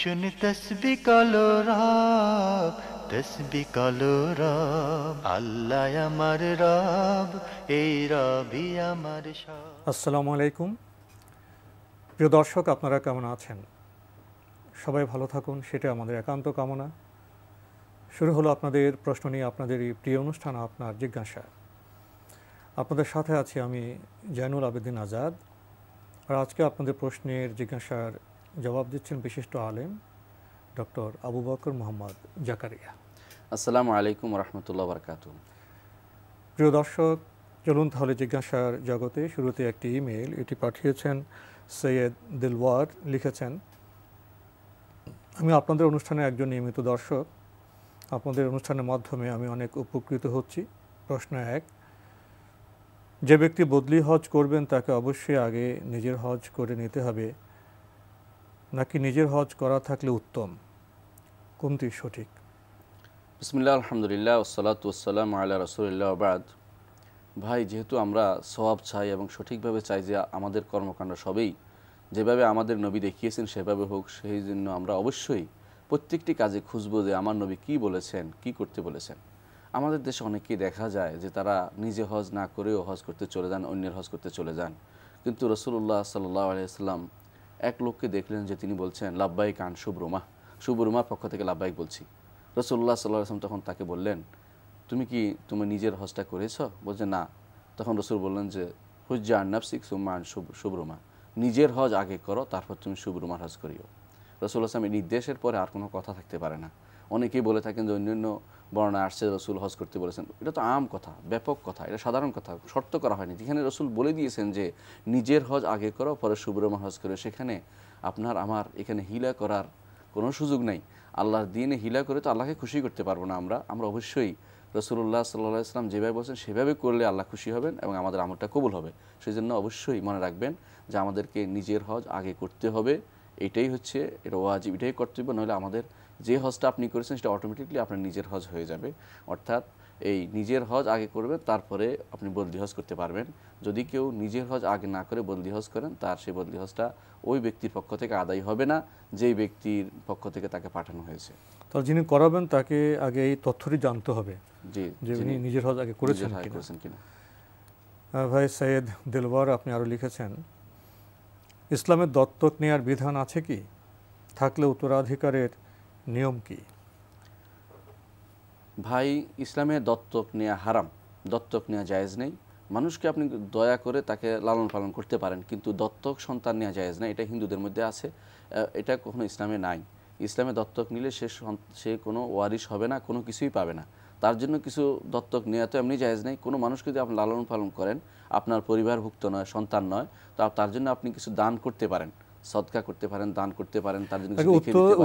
শুন তসবি কালো রব তসবি কালো রব আল্লাহ আমার রব এই রবি আমার আসসালামু আলাইকুম প্রিয় দর্শক আপনারা কেমন আছেন সবাই ভালো থাকুন সেটা আমাদের একান্ত কামনা শুরু হলো আপনাদের প্রশ্ন নিয়ে আপনাদের এই প্রিয় অনুষ্ঠান আপনার জিজ্ঞাসা আপনাদের সাথে আছি আমি জয়নুল আবেদিন আজাদ আর আজকে আপনাদের প্রশ্নের জিজ্ঞাসার জবাব দিচ্ছেন বিশিষ্ট আলেম ডক্টর আবু বকর মোহাম্মদ জাকারিয়া আসসালামু আলাইকুম রহমতুল্লাহ বরকাত প্রিয় দর্শক চলুন তাহলে জিজ্ঞাসার জগতে শুরুতে একটি ইমেল এটি পাঠিয়েছেন সৈয়দ দিলওয়ার লিখেছেন আমি আপনাদের অনুষ্ঠানে একজন নিয়মিত দর্শক আপনাদের অনুষ্ঠানের মাধ্যমে আমি অনেক উপকৃত হচ্ছি প্রশ্ন এক যে ব্যক্তি বদলি হজ করবেন তাকে অবশ্যই আগে নিজের হজ করে নিতে হবে নাকি নিজের হজ করা থাকলে উত্তম কোনটি সঠিক বিসমিল্লা আলহামদুলিল্লাহ ওসলাত ওসালাম আল্লাহ রসুলিল্লাহ আবাদ ভাই যেহেতু আমরা সবাব চাই এবং সঠিকভাবে চাই যে আমাদের কর্মকাণ্ড সবেই যেভাবে আমাদের নবী দেখিয়েছেন সেভাবে হোক সেই জন্য আমরা অবশ্যই প্রত্যেকটি কাজে খুঁজব যে আমার নবী কি বলেছেন কি করতে বলেছেন আমাদের দেশে অনেকেই দেখা যায় যে তারা নিজে হজ না করেও হজ করতে চলে যান অন্যের হজ করতে চলে যান কিন্তু রসুল্লাহ সাল্লাহ আলিয়া এক লোককে দেখলেন যে তিনি বলছেন লাব্বাই কান সুব্রমা সুব্রমার পক্ষ থেকে লাব্বাইক বলছি রসুল্লাহ সাল্লাহ আসলাম তখন তাকে বললেন তুমি কি তুমি নিজের হজটা করেছ বলছে না তখন রসুল বললেন যে হুজ্জা আন্নাফসিক সুমান সুব্রমা নিজের হজ আগে করো তারপর তুমি সুব্রমার হজ করিও রসুল্লাহ আসলামের নির্দেশের পরে আর কোনো কথা থাকতে পারে না অনেকেই বলে থাকেন যে অন্যান্য বর্ণনা আসছে রসুল হজ করতে বলেছেন এটা তো আম কথা ব্যাপক কথা এটা সাধারণ কথা শর্ত করা হয়নি যেখানে রসুল বলে দিয়েছেন যে নিজের হজ আগে করো পরে সুব্রমা হজ করে সেখানে আপনার আমার এখানে হিলা করার কোনো সুযোগ নাই আল্লাহর দিনে হিলা করে তো আল্লাহকে খুশি করতে পারবো না আমরা আমরা অবশ্যই রসুল্লাহ সাল্লাহ ইসলাম যেভাবে বলছেন সেভাবে করলে আল্লাহ খুশি হবেন এবং আমাদের আমলটা কবুল হবে সেই জন্য অবশ্যই মনে রাখবেন যে আমাদেরকে নিজের হজ আগে করতে হবে এটাই হচ্ছে এটা ওয়াজিব এটাই কর্তব্য নাহলে আমাদের যে হজটা আপনি করেছেন সেটা অটোমেটিকলি আপনার নিজের হজ হয়ে যাবে অর্থাৎ এই নিজের হজ আগে করবেন তারপরে আপনি বদলি হজ করতে পারবেন যদি কেউ নিজের হজ আগে না করে বদলি হজ করেন তার সেই বদলি হজটা ওই ব্যক্তির পক্ষ থেকে আদায় হবে না যেই ব্যক্তির পক্ষ থেকে তাকে পাঠানো হয়েছে তো যিনি করাবেন তাকে আগে এই তথ্যটি জানতে হবে যে উনি নিজের হজ আগে করেছেন কিনা ভাই সৈয়দ দিলওয়ার আপনি আরও লিখেছেন ইসলামের দত্তক নেয়ার বিধান আছে কি থাকলে উত্তরাধিকারের নিয়ম কি ভাই ইসলামের দত্তক নেওয়া হারাম দত্তক নেওয়া জায়েজ নেই মানুষকে আপনি দয়া করে তাকে লালন পালন করতে পারেন কিন্তু দত্তক সন্তান নেওয়া জায়েজ না এটা হিন্দুদের মধ্যে আছে এটা কখনো ইসলামে নাই ইসলামে দত্তক নিলে সে সে কোনো ওয়ারিশ হবে না কোনো কিছুই পাবে না তার জন্য কিছু দত্তক নেওয়া তো এমনি জায়জ নেই কোনো মানুষ যদি আপনি লালন পালন করেন আপনার পরিবারভুক্ত নয় সন্তান নয় তো তার জন্য আপনি কিছু দান করতে পারেন সদকা করতে পারেন দান করতে পারেন তার জন্য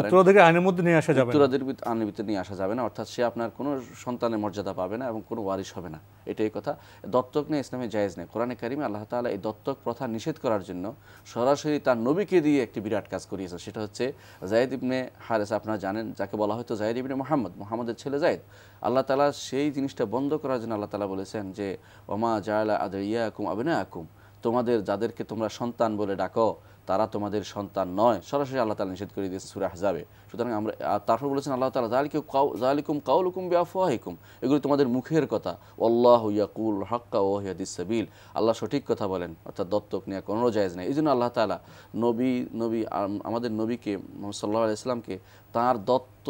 উত্তরাধিকার আইনের মধ্যে নিয়ে আসা যাবে উত্তরাধিকার আইনের ভিতরে নিয়ে আসা যাবে না অর্থাৎ সে আপনার কোনো সন্তানের মর্যাদা পাবে না এবং কোনো ওয়ারিস হবে না এটাই কথা দত্তক নিয়ে ইসলামে জায়েজ নেই কোরআনে কারিমে আল্লাহ তালা এই দত্তক প্রথা নিষেধ করার জন্য সরাসরি তার নবীকে দিয়ে একটি বিরাট কাজ করিয়েছে সেটা হচ্ছে জায়দ ইবনে হারেস আপনারা জানেন যাকে বলা হয়তো জায়দ ইবনে মোহাম্মদ মোহাম্মদের ছেলে জায়দ আল্লাহ তালা সেই জিনিসটা বন্ধ করার জন্য আল্লাহ তালা বলেছেন যে ওমা জায়লা ইয়া আকুম আবিনা আকুম তোমাদের যাদেরকে তোমরা সন্তান বলে ডাকো তারা তোমাদের সন্তান নয় সরাসরি আল্লাহ তালা নিষেধ করে দিয়েছে সুরাহ যাবে সুতরাং আমরা তারপর বলেছেন আল্লাহ তালা কাউ জাহালিকুম কাউলুকুম বিআফওয়াহিকুম এগুলো তোমাদের মুখের কথা আল্লাহ ইয়াকুল হাক্কা ওয়াহিয়াদিসাবিল আল্লাহ সঠিক কথা বলেন অর্থাৎ দত্তক নেওয়া কোনো জায়জ নেই এই জন্য আল্লাহ তালা নবী নবী আমাদের নবীকে মোহাম্মদ সাল্লাহ ইসলামকে তাঁর দত্ত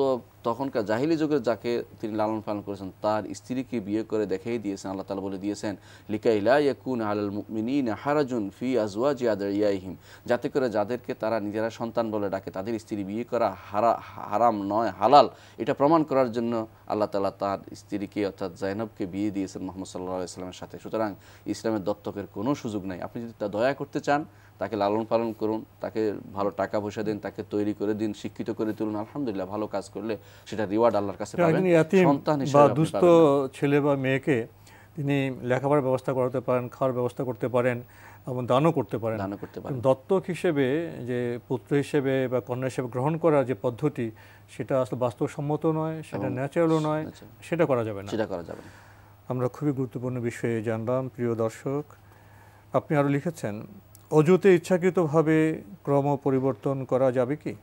তখনকার জাহিলি যুগের যাকে তিনি লালন পালন করেছেন তার স্ত্রীকে বিয়ে করে দেখেই দিয়েছেন আল্লাহ তালা বলে দিয়েছেন লিকা ইলা ইয়াকুন আলাল মিনী হারাজুন ফি আজওয়া আদার ইয়াহিম যাতে যাতে করে যাদেরকে তারা নিজেরা সন্তান বলে ডাকে তাদের স্ত্রী বিয়ে করা হারা হারাম নয় হালাল এটা প্রমাণ করার জন্য আল্লাহ তালা তার স্ত্রীকে অর্থাৎ জাইনবকে বিয়ে দিয়েছেন মোহাম্মদ সাল্লা ইসলামের সাথে সুতরাং ইসলামের দত্তকের কোনো সুযোগ নাই আপনি যদি তা দয়া করতে চান তাকে লালন পালন করুন তাকে ভালো টাকা পয়সা দিন তাকে তৈরি করে দিন শিক্ষিত করে তুলুন আলহামদুলিল্লাহ ভালো কাজ করলে সেটা রিওয়ার্ড আল্লাহর কাছে ছেলে বা মেয়েকে তিনি লেখাপড়ার ব্যবস্থা করাতে পারেন খাওয়ার ব্যবস্থা করতে পারেন এবং দানও করতে পারেন দানও করতে পারেন দত্তক হিসেবে যে পুত্র হিসেবে বা কন্যা হিসেবে গ্রহণ করার যে পদ্ধতি সেটা আসলে বাস্তবসম্মত নয় সেটা ন্যাচারালও নয় সেটা করা যাবে না সেটা করা যাবে না আমরা খুবই গুরুত্বপূর্ণ বিষয়ে জানলাম প্রিয় দর্শক আপনি আরও লিখেছেন অযুতে ইচ্ছাকৃতভাবে ক্রম পরিবর্তন করা যাবে কি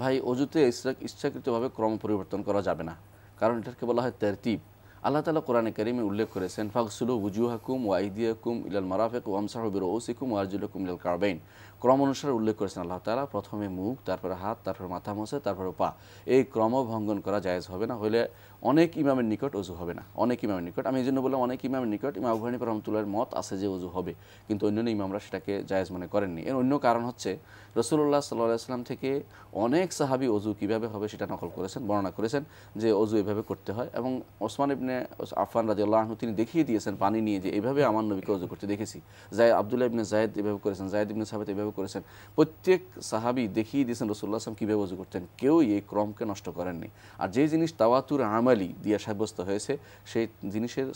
ভাই অযুতে ইচ্ছাকৃতভাবে ক্রম পরিবর্তন করা যাবে না কারণ এটাকে বলা হয় তেরতিব আল্লাহ তাআলা কোরআনে কারীমে উল্লেখ করেছেন ফাকসুলু উজুহাকুম আইদিয়াকুম ইলাল মারাফিক মারাফেক বিরুউসিকুম ওয়া আরজুলুকুম ইলাল কারবেইন ক্রম অনুসারে উল্লেখ করেছেন আল্লাহ তালা প্রথমে মুখ তারপরে হাত তারপরে মাথা মোছে তারপরে পা এই ক্রম ভঙ্গন করা জায়েজ হবে না হলে অনেক ইমামের নিকট অজু হবে না অনেক ইমামের নিকট আমি এই জন্য বললাম অনেক ইমামের নিকট ইমাম আবহানী রহমতুল্লার মত আছে যে অজু হবে কিন্তু অন্যান্য ইমামরা সেটাকে জায়েজ মনে করেননি এর অন্য কারণ হচ্ছে রসুল্লাহ সাল্লাহ সাল্লাম থেকে অনেক সাহাবি অজু কীভাবে হবে সেটা নকল করেছেন বর্ণনা করেছেন যে অজু এভাবে করতে হয় এবং ওসমান ইবনে আফান রাজিউল্লাহ তিনি দেখিয়ে দিয়েছেন পানি নিয়ে যে এভাবে আমার নবীকে অজু করতে দেখেছি জায় আবদুল্লাহ ইবনে জায়দ এভাবে করেছেন জায়দ ইবনে সাহেব এভাবে করেছেন প্রত্যেক সাহাবি দেখিয়ে দিয়েছেন রসুল্লাহ আসলাম কীভাবে উজু করতেন কেউ এই ক্রমকে নষ্ট করেননি আর যে জিনিস তাওয়াতুর আমালি দিয়ে সাব্যস্ত হয়েছে সেই জিনিসের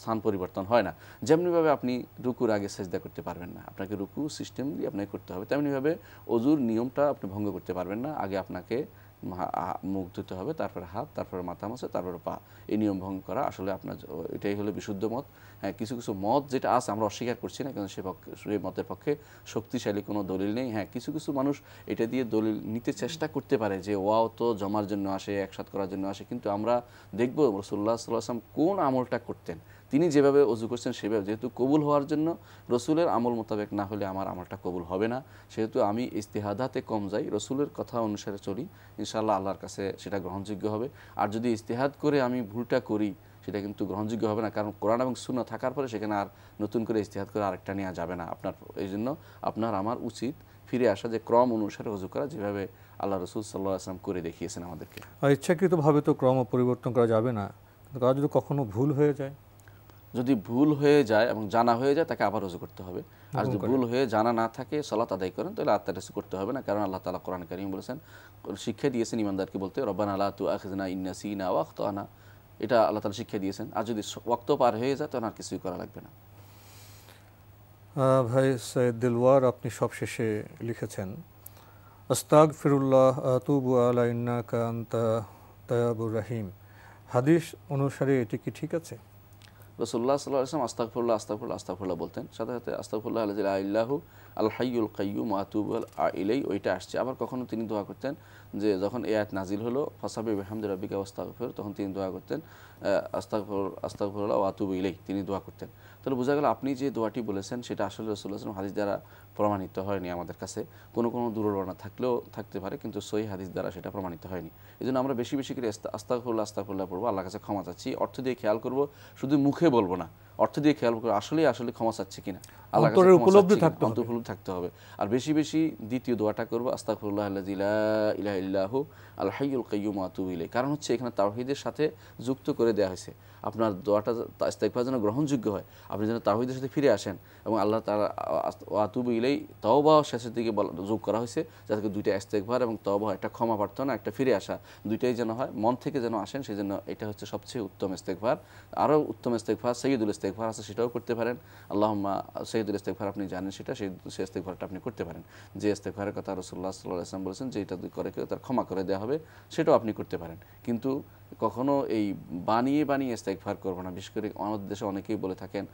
স্থান পরিবর্তন হয় না যেমনিভাবে আপনি রুকুর আগে সাজদা করতে পারবেন না আপনাকে রুকু সিস্টেম দিয়ে আপনাকে করতে হবে তেমনিভাবে অজুর নিয়মটা আপনি ভঙ্গ করতে পারবেন না আগে আপনাকে মুখ ধুতে হবে তারপরে হাত তারপরে মাথা মাসে তারপরে পা এই নিয়ম ভঙ্গ করা আসলে আপনার এটাই হলো বিশুদ্ধ মত হ্যাঁ, কিছু কিছু মত যেটা আছে আমরা অস্বীকার করছি না কিন্তু সে পক্ষে সে মতের পক্ষে শক্তিশালী কোনো দলিল নেই হ্যাঁ কিছু কিছু মানুষ এটা দিয়ে দলিল নিতে চেষ্টা করতে পারে যে ওয়াও তো জমার জন্য আসে একসাথ করার জন্য আসে কিন্তু আমরা দেখব রসুল্লাহ সাল্লাম কোন আমলটা করতেন তিনি যেভাবে অজু করছেন সেভাবে যেহেতু কবুল হওয়ার জন্য রসুলের আমল মোতাবেক না হলে আমার আমারটা কবুল হবে না সেহেতু আমি ইস্তেহাদাতে কম যাই রসুলের কথা অনুসারে চলি ইনশাল্লাহ আল্লাহর কাছে সেটা গ্রহণযোগ্য হবে আর যদি ইস্তেহাদ করে আমি ভুলটা করি সেটা কিন্তু গ্রহণযোগ্য হবে না কারণ কোরআন এবং শূন্য থাকার পরে সেখানে আর নতুন করে ইস্তেহাত করে আরেকটা নেওয়া যাবে না আপনার এই জন্য আপনার আমার উচিত ফিরে আসা যে ক্রম অনুসারে হজু করা যেভাবে আল্লাহ রসুল সাল্লাহ আসলাম করে দেখিয়েছেন আমাদেরকে ইচ্ছাকৃতভাবে তো ক্রম পরিবর্তন করা যাবে না কিন্তু তারা যদি কখনো ভুল হয়ে যায় যদি ভুল হয়ে যায় এবং জানা হয়ে যায় তাকে আবার রজু করতে হবে আর যদি ভুল হয়ে জানা না থাকে সলাত আদায় করেন তাহলে আত্মা রসু করতে হবে না কারণ আল্লাহ তালা কোরআন করিম বলেছেন শিক্ষা দিয়েছেন ইমানদারকে বলতে রব্বান আল্লাহ তু আখনা ইন্নাসি না ওয়াক্ত আনা এটা আল্লাহ তালা শিক্ষা দিয়েছেন আর যদি ওক্ত পার হয়ে যায় তখন আর কিছুই করা লাগবে না ভাই সৈয়দ দিলওয়ার আপনি সবশেষে লিখেছেন আস্তাক ফিরুল্লাহ আতুবু আলাইন্না কান্তা তয়াবুর রাহিম হাদিস অনুসারে এটি কি ঠিক আছে রসুল্লাহ সাল্লাহ আসলাম আস্তাকফুল্লাহ আস্তাকফুল্লাহ আস্তাকফুল্লাহ বলতেন সাথে সাথে আস্তাকফুল্লাহ আল্লাহ আল্লাহু আল হাইউল কাইয়ুম আতুবল আ ইলাই ওইটা আসছে আবার কখনও তিনি দোয়া করতেন যে যখন এ আয়াত নাজিল হলো ফসাবি বেহামদ রব্বিকা আস্তাগফির তখন তিনি দোয়া করতেন আস্তাগফর আস্তাগফরুল্লাহ আতুব ইলেই তিনি দোয়া করতেন তাহলে বোঝা গেল আপনি যে দোয়াটি বলেছেন সেটা আসলে আসলাম হাদিস দ্বারা প্রমাণিত হয়নি আমাদের কাছে কোনো কোনো দুর্বলনা থাকলেও থাকতে পারে কিন্তু সই হাদিস দ্বারা সেটা প্রমাণিত হয়নি এই জন্য আমরা বেশি বেশি করে আস্তাগফুল্লাহ আস্তাগফুল্লাহ পড়বো আল্লাহ কাছে ক্ষমা চাচ্ছি অর্থ দিয়ে খেয়াল করবো শুধু মুখে বলবো না অর্থ দিয়ে খেয়াল করে আসলে আসলে ক্ষমা চাচ্ছে কিনা অন্তরের উপলব্ধি থাকতে অন্তর উপলব্ধি থাকতে হবে আর বেশি বেশি দ্বিতীয় দোয়াটা করবো আস্তাকুল্লাহ আল্লাহ ইলাহ আল হাইউল কারণ হচ্ছে এখানে তাওহিদের সাথে যুক্ত করে দেওয়া হয়েছে আপনার দোয়াটা ইস্তেকফার যেন গ্রহণযোগ্য হয় আপনি যেন তাহিদের সাথে ফিরে আসেন এবং আল্লাহ তার আতুবিলেই ইলেই বা শেষের দিকে যোগ করা হয়েছে যাতে দুইটা ইস্তেকভার এবং বা একটা ক্ষমা প্রার্থনা একটা ফিরে আসা দুইটাই যেন হয় মন থেকে যেন আসেন সেই জন্য এটা হচ্ছে সবচেয়ে উত্তম ইস্তেকভার আরও উত্তম ইস্তেকভার সৈয়দুল ইস্তেকভার আছে সেটাও করতে পারেন আল্লাহ সৈয়দুল ইস্তেকভার আপনি জানেন সেটা সেই সেই ইস্তেকভারটা আপনি করতে পারেন যে ইস্তেকভারের কথা রসুল্লাহ সাল্লাহ ইসলাম বলেছেন যে এটা করে কেউ তার ক্ষমা করে দেওয়া হবে সেটাও আপনি করতে পারেন কিন্তু কখনো এই বানিয়ে বানিয়ে ইস্তেকফার করবো না বিশেষ করে আমাদের দেশে অনেকেই বলে থাকেন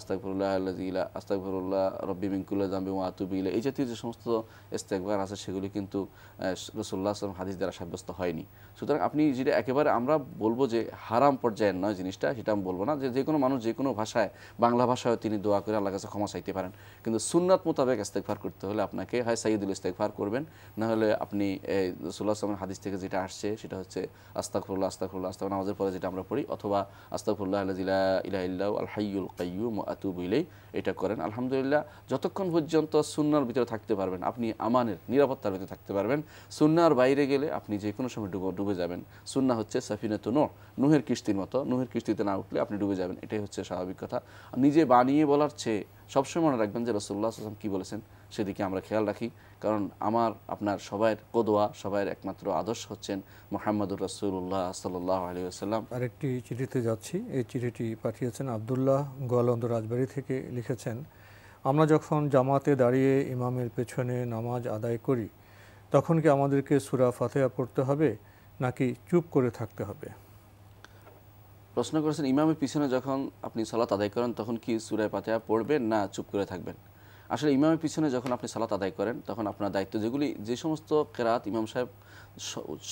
আস্তাকফরুল্লাহ আল্লাহ আস্তাকফরুল্লাহ রব্বি মিঙ্কুল্লা জাম্বি আতুবিলা এই জাতীয় যে সমস্ত ইস্তেকবার আছে সেগুলি কিন্তু রসুল্লাহ আসলাম হাদিস দ্বারা সাব্যস্ত হয়নি সুতরাং আপনি যেটা একেবারে আমরা বলবো যে হারাম পর্যায়ের নয় জিনিসটা সেটা আমি বলবো না যে যে কোনো মানুষ যে কোনো ভাষায় বাংলা ভাষায় তিনি দোয়া করে আল্লাহ কাছে ক্ষমা চাইতে পারেন কিন্তু সুন্নাত মোতাবেক ইস্তেকফার করতে হলে আপনাকে হয় সাইদুল ইস্তেকফার করবেন নাহলে আপনি রসুল্লাহ আসলামের হাদিস থেকে যেটা আসছে সেটা হচ্ছে আস্তাকফরুল্লাহ আস্তাকফর আস্তাফুল্লাহ আস্তাফ নামাজের পরে যেটা আমরা পড়ি অথবা আস্তাফুল্লাহ আল্লাহ ইলাহ ইল্লাহ আল হাইউল কাইয়ুম আতুব ইলাই এটা করেন আলহামদুলিল্লাহ যতক্ষণ পর্যন্ত সুনার ভিতরে থাকতে পারবেন আপনি আমানের নিরাপত্তার ভিতরে থাকতে পারবেন সুনার বাইরে গেলে আপনি যে কোনো সময় ডুবে ডুবে যাবেন সুন্না হচ্ছে সাফিনাতু নো নুহের কিস্তির মতো নুহের কিস্তিতে না উঠলে আপনি ডুবে যাবেন এটাই হচ্ছে স্বাভাবিক কথা নিজে বানিয়ে বলার চেয়ে সবসময় মনে রাখবেন যে রসুল্লাহ আসলাম কী বলেছেন সেদিকে আমরা খেয়াল রাখি কারণ আমার আপনার সবাইয়ের কোদোয়া সবাইয়ের একমাত্র আদর্শ হচ্ছেন মোহাম্মদুর রসুল্লাহ সাল্লাহ আলী আরেকটি চিঠিতে যাচ্ছি এই চিঠিটি পাঠিয়েছেন আবদুল্লাহ গোয়ালন্দ রাজবাড়ি থেকে লিখেছেন আমরা যখন জামাতে দাঁড়িয়ে ইমামের পেছনে নামাজ আদায় করি তখন কি আমাদেরকে সুরা ফাতেহা পড়তে হবে নাকি চুপ করে থাকতে হবে প্রশ্ন করেছেন ইমামের পিছনে যখন আপনি সালাত আদায় করেন তখন কি সুরায় পাতে পড়বেন না চুপ করে থাকবেন আসলে ইমামের পিছনে যখন আপনি সালাত আদায় করেন তখন আপনার দায়িত্ব যেগুলি যে সমস্ত কেরাত ইমাম সাহেব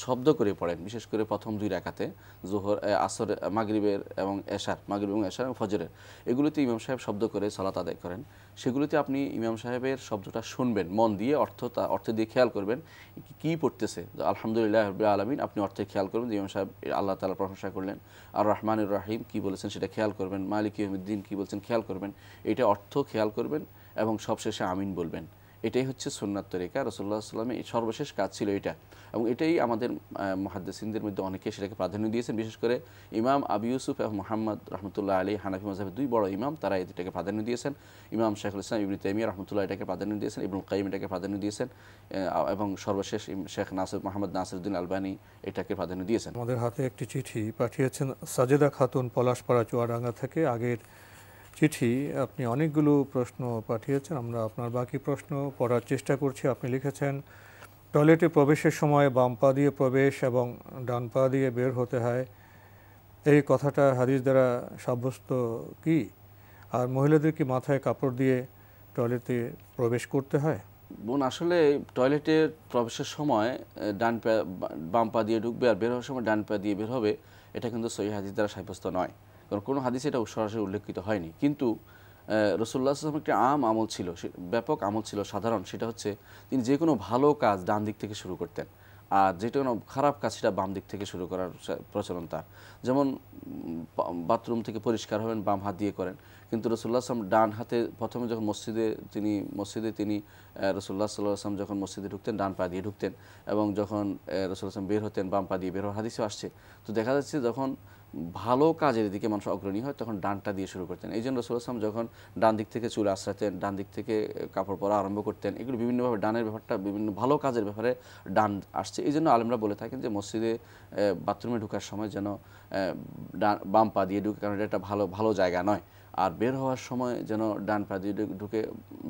শব্দ করে পড়েন বিশেষ করে প্রথম দুই রেখাতে জোহর আসর মাগরিবের এবং এশার মাগরিব এবং এশার এবং ফজরের এগুলিতে ইমাম সাহেব শব্দ করে সালাত আদায় করেন সেগুলিতে আপনি ইমাম সাহেবের শব্দটা শুনবেন মন দিয়ে অর্থ তা অর্থ দিয়ে খেয়াল করবেন কি পড়তেছে আলহামদুলিল্লাহ আলমিন আপনি অর্থে খেয়াল করবেন ইমাম সাহেব আল্লাহ তালা প্রশংসা করলেন আর রহমানুর রাহিম কি বলেছেন সেটা খেয়াল করবেন মালিক ইহমুদ্দিন কি বলছেন খেয়াল করবেন এটা অর্থ খেয়াল করবেন এবং সবশেষে আমিন বলবেন এটাই হচ্ছে সোনার তরিকা রসল্লাহ আসলামের সর্বশেষ কাজ ছিল এটা এবং এটাই আমাদের মহাদ্দিনদের মধ্যে অনেকে সেটাকে প্রাধান্য দিয়েছেন বিশেষ করে ইমাম আবি ইউসুফ এবং মোহাম্মদ রহমতুল্লাহ আলী হানাফি মজাহের দুই বড় ইমাম তারা এটাকে প্রাধান্য দিয়েছেন ইমাম শেখুল ইসলাম ইবনী তাইমিয়া রহমতুল্লাহ এটাকে প্রাধান্য দিয়েছেন ইবুল কাইম এটাকে প্রাধান্য দিয়েছেন এবং সর্বশেষ শেখ নাসির মোহাম্মদ নাসিরুদ্দিন আলবানি এটাকে প্রাধান্য দিয়েছেন আমাদের হাতে একটি চিঠি পাঠিয়েছেন সাজেদা খাতুন পলাশপাড়া চুয়াডাঙ্গা থেকে আগের চিঠি আপনি অনেকগুলো প্রশ্ন পাঠিয়েছেন আমরা আপনার বাকি প্রশ্ন পড়ার চেষ্টা করছি আপনি লিখেছেন টয়লেটে প্রবেশের সময় বাম পা দিয়ে প্রবেশ এবং ডান পা দিয়ে বের হতে হয় এই কথাটা হাদিস দ্বারা সাব্যস্ত কি আর মহিলাদের কি মাথায় কাপড় দিয়ে টয়লেটে প্রবেশ করতে হয় বোন আসলে টয়লেটে প্রবেশের সময় ডান পা বাম পা দিয়ে ঢুকবে আর বের হওয়ার সময় ডান পা দিয়ে বের হবে এটা কিন্তু সহি হাদিস দ্বারা সাব্যস্ত নয় কোনো হাদিসে এটা সরাসরি উল্লেখিত হয়নি কিন্তু রসুল্লাহ আসলাম একটি আম আমল ছিল ব্যাপক আমল ছিল সাধারণ সেটা হচ্ছে তিনি যে কোনো ভালো কাজ ডান দিক থেকে শুরু করতেন আর যেটা কোনো খারাপ কাজ সেটা বাম দিক থেকে শুরু করার প্রচলন তার যেমন বাথরুম থেকে পরিষ্কার হবেন বাম হাত দিয়ে করেন কিন্তু রসুল্লাহ আসলাম ডান হাতে প্রথমে যখন মসজিদে তিনি মসজিদে তিনি রসুল্লাহ সাল্লাহ আসলাম যখন মসজিদে ঢুকতেন ডান পা দিয়ে ঢুকতেন এবং যখন রসুল্লাহ আসলাম বের হতেন বাম পা দিয়ে বের হওয়ার হাদিসও আসছে তো দেখা যাচ্ছে যখন ভালো কাজের দিকে মানুষ অগ্রণী হয় তখন ডানটা দিয়ে শুরু করতেন এই জন্য রসুল আসলাম যখন ডান দিক থেকে চুল আশ্রাতেন ডান দিক থেকে কাপড় পরা আরম্ভ করতেন এগুলো বিভিন্নভাবে ডানের ব্যাপারটা বিভিন্ন ভালো কাজের ব্যাপারে ডান আসছে এই জন্য আলমরা বলে থাকেন যে মসজিদে বাথরুমে ঢুকার সময় যেন ডান বাম পা দিয়ে ঢুকে কারণ এটা একটা ভালো ভালো জায়গা নয় আর বের হওয়ার সময় যেন ডান পা দিয়ে ঢুকে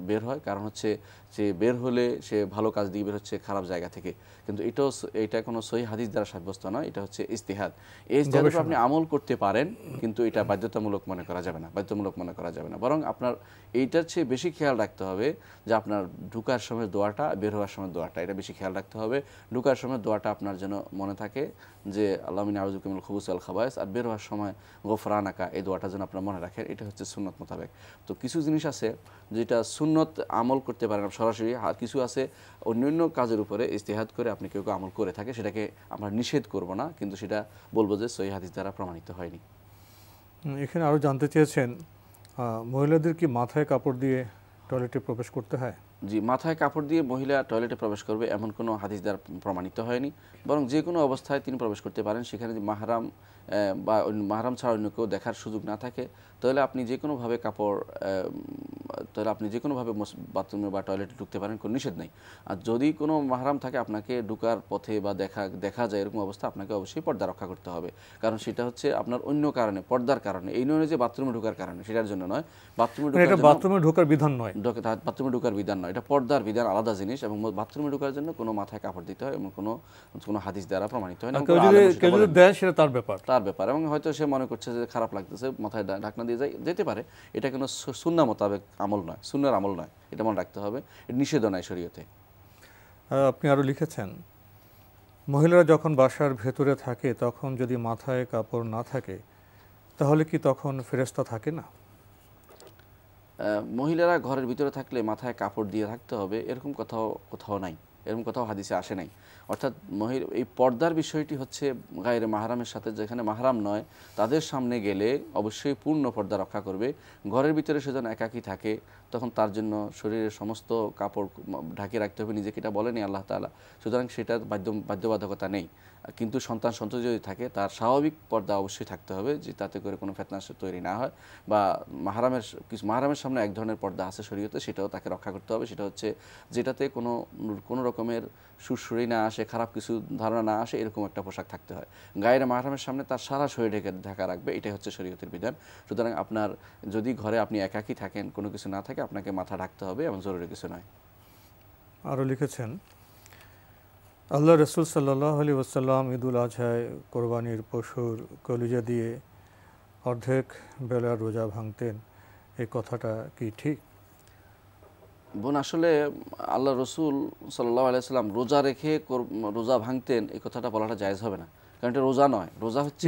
বের হয় কারণ হচ্ছে যে বের হলে সে ভালো কাজ দিয়ে বের হচ্ছে খারাপ জায়গা থেকে কিন্তু এটাও এটা কোনো সহি হাদিস দ্বারা সাব্যস্ত নয় এটা হচ্ছে ইস্তিহাদ এই ইস্তিহাদের আপনি আমল করতে পারেন কিন্তু এটা বাধ্যতামূলক মনে করা যাবে না বাধ্যতামূলক মনে করা যাবে না বরং আপনার এইটার চেয়ে বেশি খেয়াল রাখতে হবে যে আপনার ঢুকার সময় দোয়াটা বের হওয়ার সময় দোয়াটা এটা বেশি খেয়াল রাখতে হবে ঢুকার সময় দোয়াটা আপনার যেন মনে থাকে যে আল্লাহ আউজুকিমুল খুবুস আল খাবায়স আর বের হওয়ার সময় গোফরান আঁকা এই দোয়াটা যেন আপনার মনে রাখেন এটা হচ্ছে সুন্নত মোতাবেক তো কিছু জিনিস আছে যেটা সুন্নত আমল করতে পারেন সরাসরি আর কিছু আছে অন্যান্য কাজের উপরে ইস্তেহাদ করে আপনি কেউ কেউ আমল করে থাকে সেটাকে আমরা নিষেধ করব না কিন্তু সেটা বলবো যে সহি হাদিস দ্বারা প্রমাণিত হয়নি এখানে আরও জানতে চেয়েছেন মহিলাদের কি মাথায় কাপড় দিয়ে টয়লেটে প্রবেশ করতে হয় জি মাথায় কাপড় দিয়ে মহিলা টয়লেটে প্রবেশ করবে এমন কোনো হাদিস দ্বারা প্রমাণিত হয়নি বরং যে কোনো অবস্থায় তিনি প্রবেশ করতে পারেন সেখানে যদি মাহারাম বা মাহারাম ছাড়া অন্য কেউ দেখার সুযোগ না থাকে তাহলে আপনি যে কোনোভাবে কাপড় তাহলে আপনি যে কোনোভাবে বাথরুমে বা টয়লেটে ঢুকতে পারেন কোনো নিষেধ নেই আর যদি কোনো মাহারাম থাকে আপনাকে ঢুকার পথে বা দেখা দেখা যায় এরকম অবস্থা আপনাকে অবশ্যই পর্দা রক্ষা করতে হবে কারণ সেটা হচ্ছে আপনার অন্য কারণে পর্দার কারণে এই নয় যে বাথরুমে ঢুকার কারণে সেটার জন্য নয় বাথরুমে মানে ঢুকার বাথরুমে ঢুকার বিধান নয় বাথরুমে ঢুকার বিধান নয় এটা পর্দার বিধান আলাদা জিনিস এবং বাথরুমে ঢুকার জন্য কোনো মাথায় কাপড় দিতে হয় এবং কোনো কোনো হাদিস দ্বারা প্রমাণিত হয় না কেউ যদি দেয় সেটা তার ব্যাপার তার ব্যাপার এবং হয়তো সে মনে করছে যে খারাপ লাগতেছে মাথায় ঢাকনা দিয়ে যায় যেতে পারে এটা কোনো সুন্না মোতাবেক আমল নয় সুন্নার আমল নয় এটা মনে রাখতে হবে এটা নয় শরীয়তে আপনি আরও লিখেছেন মহিলারা যখন বাসার ভেতরে থাকে তখন যদি মাথায় কাপড় না থাকে তাহলে কি তখন ফেরস্তা থাকে না মহিলারা ঘরের ভিতরে থাকলে মাথায় কাপড় দিয়ে থাকতে হবে এরকম কথাও কোথাও নাই এরকম কোথাও হাদিসে আসে নাই অর্থাৎ মহির এই পর্দার বিষয়টি হচ্ছে গায়ের মাহারামের সাথে যেখানে মাহারাম নয় তাদের সামনে গেলে অবশ্যই পূর্ণ পর্দা রক্ষা করবে ঘরের ভিতরে সে যেন একাকি থাকে তখন তার জন্য শরীরের সমস্ত কাপড় ঢাকিয়ে রাখতে হবে নিজেকে এটা বলেনি আল্লাহ তালা সুতরাং সেটার বাধ্য বাধ্যবাধকতা নেই কিন্তু সন্তান সন্ততি যদি থাকে তার স্বাভাবিক পর্দা অবশ্যই থাকতে হবে যে তাতে করে কোনো ফেতনাশ তৈরি না হয় বা মাহারামের কিছু মাহারামের সামনে এক ধরনের পর্দা আছে শরীয়তে সেটাও তাকে রক্ষা করতে হবে সেটা হচ্ছে যেটাতে কোনো কোনো রকমের সুরসুরি না আসে খারাপ কিছু ধারণা না আসে এরকম একটা পোশাক থাকতে হয় গায়ের মাহারামের সামনে তার সারা শরীর ঢেকে ঢাকা রাখবে এটাই হচ্ছে শরীয়তের বিধান সুতরাং আপনার যদি ঘরে আপনি একাকি থাকেন কোনো কিছু না থাকে আপনাকে মাথা ঢাকতে হবে এবং জরুরি কিছু নয় আরও লিখেছেন আল্লাহ রসুল সাল্লাহ আলী ওসাল্লাম ঈদুল আজহায় কোরবানির পশুর কলিজা দিয়ে অর্ধেক বেলা রোজা ভাঙতেন এই কথাটা কি ঠিক বোন আসলে আল্লাহ রসুল সাল্লাহ সাল্লাম রোজা রেখে রোজা ভাঙতেন এই কথাটা বলাটা জায়জ হবে না কারণ এটা রোজা নয় রোজা হচ্ছে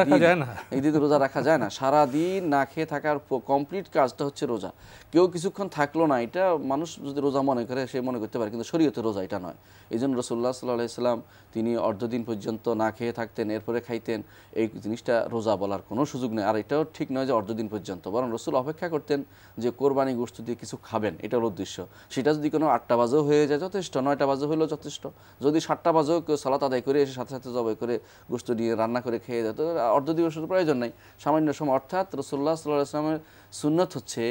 রাখা যায় না ঈদে তো রোজা রাখা যায় না সারাদিন না খেয়ে থাকার কমপ্লিট কাজটা হচ্ছে রোজা কেউ কিছুক্ষণ থাকলো না এটা মানুষ যদি রোজা মনে করে সে মনে করতে পারে কিন্তু শরীয়তে রোজা এটা নয় এই জন্য রসোল্লা সাল্লাহিসাল্লাম তিনি অর্ধদিন পর্যন্ত না খেয়ে থাকতেন এরপরে খাইতেন এই জিনিসটা রোজা বলার কোনো সুযোগ নেই আর এটাও ঠিক নয় যে অর্ধদিন পর্যন্ত বরং রসুল অপেক্ষা করতেন যে কোরবানি গোষ্ঠ দিয়ে কিছু খাবেন এটা উদ্দেশ্য সেটা যদি কোনো আটটা বাজেও হয়ে যায় যথেষ্ট নয়টা বাজে হলেও যথেষ্ট যদি সাতটা বাজেও কেউ সালাত আদায় করে এসে সাথে সাথে জবাই করে গোস্ত দিয়ে রান্না করে খেয়ে যেত অর্ধ দিবসের প্রয়োজন নাই সামান্য সময় অর্থাৎ রসোল্লা সাল্লাহ আসলামের সুন্নত হচ্ছে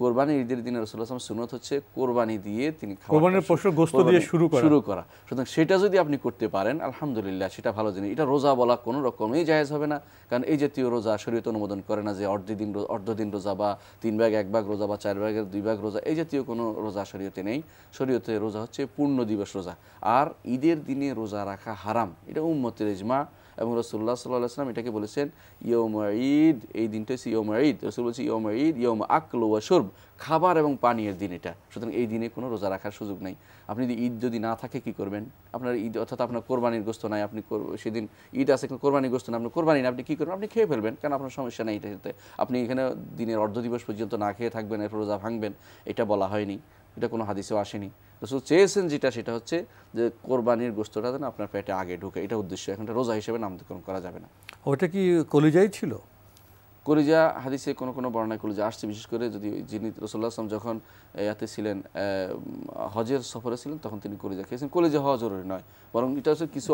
কোরবানি ঈদের দিনে রসুল্লাহাম সুনত হচ্ছে কোরবানি দিয়ে তিনি কোরবানির পশুর গোস্ত দিয়ে শুরু করা শুরু করা সুতরাং সেটা যদি আপনি করতে পারেন আলহামদুলিল্লাহ সেটা ভালো জিনিস এটা রোজা বলা কোনো রকমই জায়েজ হবে না কারণ এই জাতীয় রোজা শরীয়ত অনুমোদন করে না যে অর্ধদিন অর্ধদিন রোজা বা তিন ভাগ এক ভাগ রোজা বা চার ভাগের দুই ভাগ রোজা এই জাতীয় কোনো রোজা শরীয়তে নেই শরীয়তে রোজা হচ্ছে পূর্ণ দিবস রোজা আর ঈদের দিনে রোজা রাখা হারাম এটা উম্মতের ইজমা এবং রসুল্লাহ সাল্লাহ সাল্লাম এটাকে বলেছেন ইয়ম ঈদ এই দিনটা হচ্ছে ইয়ম ঈদ রসুল বলছে ইয়ম ঈদ ইয়ম আকল ওয়াসুর খাবার এবং পানীয়ের দিন এটা সুতরাং এই দিনে কোনো রোজা রাখার সুযোগ নাই আপনি যদি ঈদ যদি না থাকে কি করবেন আপনার ঈদ অর্থাৎ আপনার কোরবানির গোস্ত নাই আপনি সেদিন ঈদ আছে কিন্তু কোরবানির গোস্ত নেই আপনি কোরবানি না আপনি কী করবেন আপনি খেয়ে ফেলবেন কারণ আপনার সমস্যা নেই এটা আপনি এখানে দিনের অর্ধ দিবস পর্যন্ত না খেয়ে থাকবেন এরপর রোজা ভাঙবেন এটা বলা হয়নি এটা কোনো হাদিসেও আসেনি রসুল চেয়েছেন যেটা সেটা হচ্ছে যে কোরবানির গোস্তটা যেন আপনার পেটে আগে ঢুকে এটা উদ্দেশ্য এখন রোজা হিসেবে নামকরণ করা যাবে না ওটা কি কলিজাই ছিল কলিজা হাদিসে কোনো কোনো বর্ণায় কলিজা আসছে বিশেষ করে যদি যিনি রসুল্লাহ আসলাম যখন ইয়াতে ছিলেন হজের সফরে ছিলেন তখন তিনি কলিজা খেয়েছেন কলিজা হওয়া জরুরি নয় বরং এটা হচ্ছে কিছু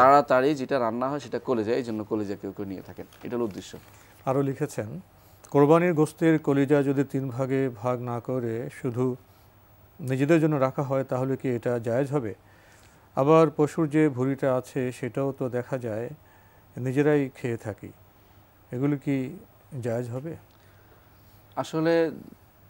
তাড়াতাড়ি যেটা রান্না হয় সেটা কলেজা এই জন্য কলেজা কেউ কেউ নিয়ে থাকেন এটা হলো উদ্দেশ্য আরও লিখেছেন কোরবানির গোস্তের কলিজা যদি তিন ভাগে ভাগ না করে শুধু নিজেদের জন্য রাখা হয় তাহলে কি এটা জায়জ হবে আবার পশুর যে ভুঁড়িটা আছে সেটাও তো দেখা যায় নিজেরাই খেয়ে থাকি এগুলো কি জায়জ হবে আসলে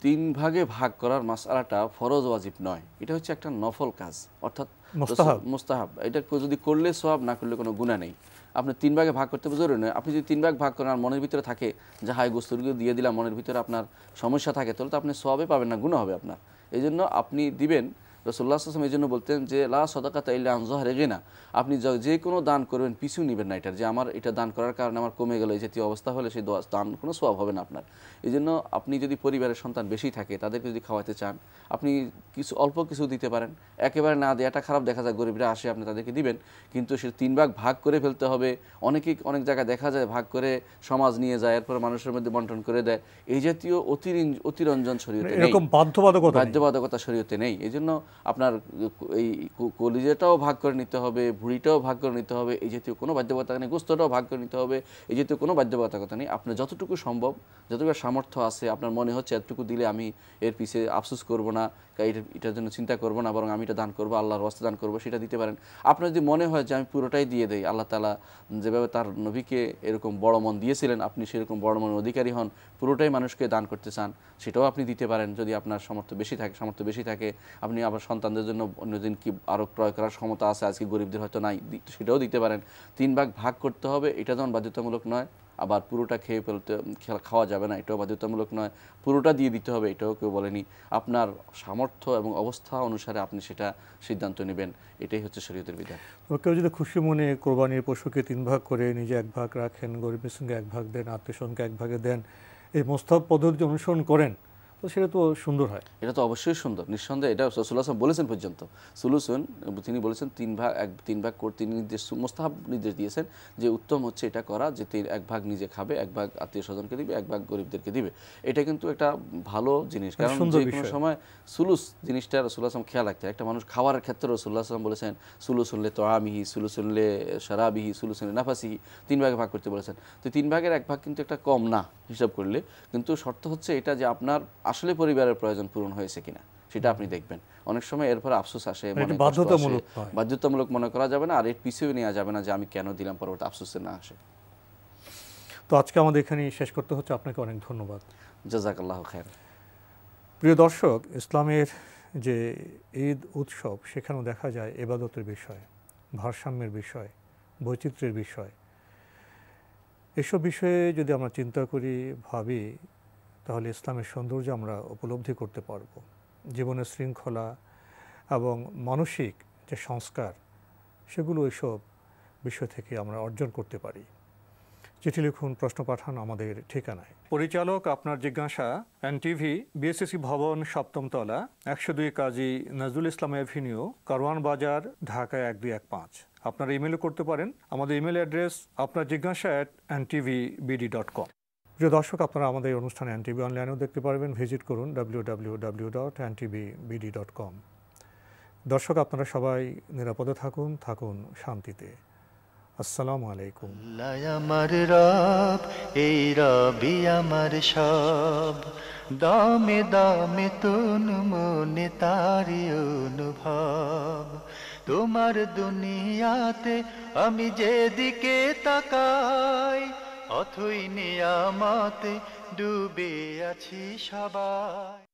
তিন ভাগে ভাগ করার মাসালাটা ফরজ ওয়াজিব নয় এটা হচ্ছে একটা নফল কাজ অর্থাৎ মোস্তাহাব মোস্তাহাব এটা যদি করলে সোয়াব না করলে কোনো গুণা নেই আপনি তিন ভাগে ভাগ করতে জরুরি নয় আপনি যদি তিন ভাগ ভাগ করেন আর মনের ভিতরে থাকে যে হাই গোস্তুরগুলো দিয়ে দিলাম মনের ভিতরে আপনার সমস্যা থাকে তাহলে তো আপনি সবাবে পাবেন না গুণ হবে আপনার এই জন্য আপনি দিবেন রসুল্লাহ এই জন্য বলতেন যে লা সদাকা তাইলে আনজহার না আপনি যে কোনো দান করবেন পিছু নেবেন না এটার যে আমার এটা দান করার কারণে আমার কমে গেল এই জাতীয় অবস্থা হলে সেই দান কোনো স্বভাব হবে না আপনার এই জন্য আপনি যদি পরিবারের সন্তান বেশি থাকে তাদেরকে যদি খাওয়াতে চান আপনি কিছু অল্প কিছু দিতে পারেন একেবারে না দেওয়াটা খারাপ দেখা যায় গরিবরা আসে আপনি তাদেরকে দিবেন কিন্তু সে তিন ভাগ ভাগ করে ফেলতে হবে অনেকেই অনেক জায়গায় দেখা যায় ভাগ করে সমাজ নিয়ে যায় এরপর মানুষের মধ্যে বন্টন করে দেয় এই জাতীয় অতিরঞ্জন শরীয়তে বাধ্যবাধকতা বাধ্যবাধকতা শরীয়তে নেই এই জন্য আপনার এই কলিজাটাও ভাগ করে নিতে হবে ভুড়িটাও ভাগ করে নিতে হবে এই জাতীয় কোনো বাধ্যবাধকতা নেই গোস্তটাও ভাগ করে নিতে হবে এই জাতীয় কোনো বাধ্যবাধকতা নেই আপনার যতটুকু সম্ভব যতটুকু সামর্থ্য আছে আপনার মনে হচ্ছে এতটুকু দিলে আমি এর পিছিয়ে আফসোস করবো না এটার জন্য চিন্তা করবো না বরং আমি এটা দান করবো আল্লাহর ওয়াস্তে দান করবো সেটা দিতে পারেন আপনার যদি মনে হয় যে আমি পুরোটাই দিয়ে দেই আল্লাহ তালা যেভাবে তার নবীকে এরকম বড় মন দিয়েছিলেন আপনি সেরকম বড় মন অধিকারী হন পুরোটাই মানুষকে দান করতে চান সেটাও আপনি দিতে পারেন যদি আপনার সামর্থ্য বেশি থাকে সামর্থ্য বেশি থাকে আপনি আবার সন্তানদের জন্য অন্যদিন কি আরও ক্রয় করার ক্ষমতা আছে আজকে গরিবদের হয়তো নাই সেটাও দিতে পারেন তিন ভাগ ভাগ করতে হবে এটা যেমন বাধ্যতামূলক নয় আবার পুরোটা খেয়ে ফেলতে খাওয়া যাবে না এটাও বাধ্যতামূলক নয় পুরোটা দিয়ে দিতে হবে এটাও কেউ বলেনি আপনার সামর্থ্য এবং অবস্থা অনুসারে আপনি সেটা সিদ্ধান্ত নেবেন এটাই হচ্ছে শরীয়তের বিধান কেউ যদি খুশি মনে কোরবানির পশুকে তিন ভাগ করে নিজে এক ভাগ রাখেন গরিবের সঙ্গে এক ভাগ দেন আত্মীয় সঙ্গে এক ভাগে দেন এই মোস্তাব পদ্ধতি অনুসরণ করেন তো সেটা তো সুন্দর হয় এটা তো অবশ্যই সুন্দর নিঃসন্দেহে এটা রসুল্লাহাম বলেছেন পর্যন্ত সুলুসন তিনি বলেছেন তিন ভাগ এক তিন ভাগ করে তিনি নির্দেশ মোস্তাহাব নির্দেশ দিয়েছেন যে উত্তম হচ্ছে এটা করা যে তিন এক ভাগ নিজে খাবে এক ভাগ আত্মীয় স্বজনকে দিবে এক ভাগ গরিবদেরকে দিবে এটা কিন্তু একটা ভালো জিনিস কারণ যে কোনো সময় সুলুস জিনিসটা রসুল আসলাম খেয়াল রাখতে একটা মানুষ খাওয়ার ক্ষেত্রে আসলাম বলেছেন সুলু শুনলে তোয়ামিহি সুলু শুনলে সারাবিহি সুলু শুনলে নাফাসিহি তিন ভাগে ভাগ করতে বলেছেন তো তিন ভাগের এক ভাগ কিন্তু একটা কম না হিসাব করলে কিন্তু শর্ত হচ্ছে এটা যে আপনার আসলে পরিবারের প্রয়োজন পূরণ হয়েছে কিনা সেটা আপনি দেখবেন অনেক সময় এরপর আফসোস আসে মানে বাধ্যতামূলক বাধ্যতামূলক মনে করা যাবে না আর এর পিছিয়ে নেওয়া যাবে না যে আমি কেন দিলাম পরবর্তী আফসোসে না আসে তো আজকে আমাদের এখানে শেষ করতে হচ্ছে আপনাকে অনেক ধন্যবাদ জাজাকাল্লাহ খায়ের প্রিয় দর্শক ইসলামের যে ঈদ উৎসব সেখানেও দেখা যায় এবাদতের বিষয় ভারসাম্যের বিষয় বৈচিত্র্যের বিষয় এসব বিষয়ে যদি আমরা চিন্তা করি ভাবি তাহলে ইসলামের সৌন্দর্য আমরা উপলব্ধি করতে পারব জীবনের শৃঙ্খলা এবং মানসিক যে সংস্কার সেগুলো এসব বিষয় থেকে আমরা অর্জন করতে পারি চিঠি লিখুন প্রশ্ন পাঠান আমাদের ঠিকানায় পরিচালক আপনার জিজ্ঞাসা এন টিভি বিএসসি ভবন সপ্তমতলা একশো দুই কাজী নজরুল ইসলাম এভিনিউ কারওয়ান বাজার ঢাকা এক দুই এক পাঁচ আপনারা ইমেলও করতে পারেন আমাদের ইমেল অ্যাড্রেস আপনার জিজ্ঞাসা at N TV BD dot com প্রিয় দর্শক আপনারা আমাদের এই অনুষ্ঠান অ্যান্টিবি অনলাইনেও দেখতে পারবেন ভিজিট করুন W dot BD dot com দর্শক আপনারা সবাই নিরাপদে থাকুন থাকুন শান্তিতে আসসালামু আলাইকুম আমার রব এই রবি আমার সব দমে দমে তুন মনে তারি অনুভব তোমার দুনিয়াতে আমি যেদিকে তাকাই অথই নিয়ামাতে ডুবে আছি সবাই